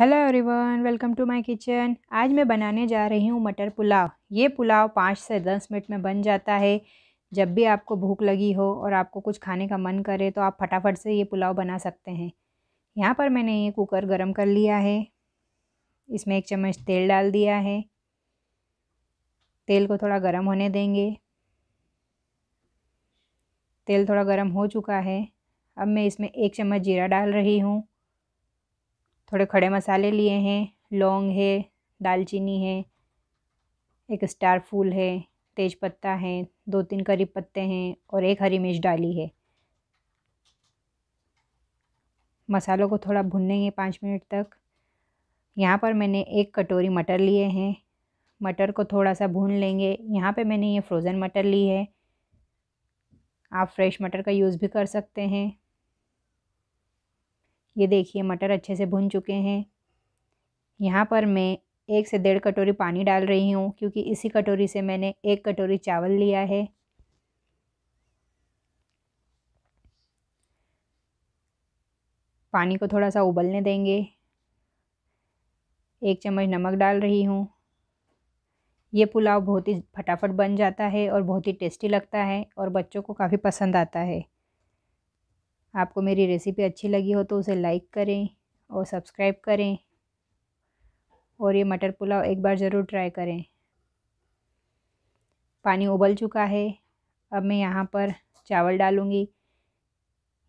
hello everyone welcome to my kitchen आज मैं बनाने जा रही हूँ मटर पुलाव ये पुलाव पाँच से दस मिनट में बन जाता है जब भी आपको भूख लगी हो और आपको कुछ खाने का मन करे तो आप फटाफट से ये पुलाव बना सकते हैं यहाँ पर मैंने ये कुकर गरम कर लिया है इसमें एक चम्मच तेल डाल दिया है तेल को थोड़ा गर्म होने देंगे तेल थोड़ा गर्म हो चुका है अब मैं इसमें एक चम्मच जीरा डाल रही हूँ थोड़े खड़े मसाले लिए हैं लौंग है दालचीनी है एक स्टार फूल है तेज पत्ता है दो तीन करी पत्ते हैं और एक हरी मिर्च डाली है मसालों को थोड़ा भुनेंगे पाँच मिनट तक यहाँ पर मैंने एक कटोरी मटर लिए हैं मटर को थोड़ा सा भून लेंगे यहाँ पे मैंने ये फ्रोज़न मटर ली है आप फ्रेश मटर का यूज़ भी कर सकते हैं ये देखिए मटर अच्छे से भुन चुके हैं यहाँ पर मैं एक से डेढ़ कटोरी पानी डाल रही हूँ क्योंकि इसी कटोरी से मैंने एक कटोरी चावल लिया है पानी को थोड़ा सा उबलने देंगे एक चम्मच नमक डाल रही हूँ ये पुलाव बहुत ही फटाफट बन जाता है और बहुत ही टेस्टी लगता है और बच्चों को काफ़ी पसंद आता है आपको मेरी रेसिपी अच्छी लगी हो तो उसे लाइक करें और सब्सक्राइब करें और ये मटर पुलाव एक बार ज़रूर ट्राई करें पानी उबल चुका है अब मैं यहाँ पर चावल डालूँगी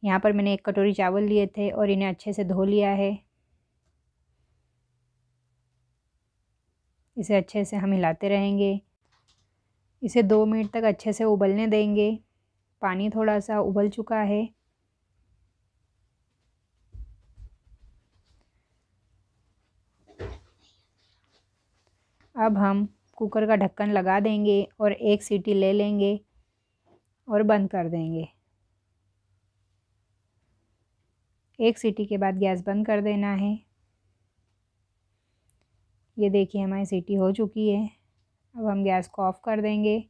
यहाँ पर मैंने एक कटोरी चावल लिए थे और इन्हें अच्छे से धो लिया है इसे अच्छे से हम हिलाते रहेंगे इसे दो मिनट तक अच्छे से उबलने देंगे पानी थोड़ा सा उबल चुका है अब हम कुकर का ढक्कन लगा देंगे और एक सीटी ले लेंगे और बंद कर देंगे एक सीटी के बाद गैस बंद कर देना है ये देखिए हमारी सीटी हो चुकी है अब हम गैस को ऑफ़ कर देंगे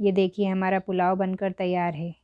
ये देखिए हमारा पुलाव बनकर तैयार है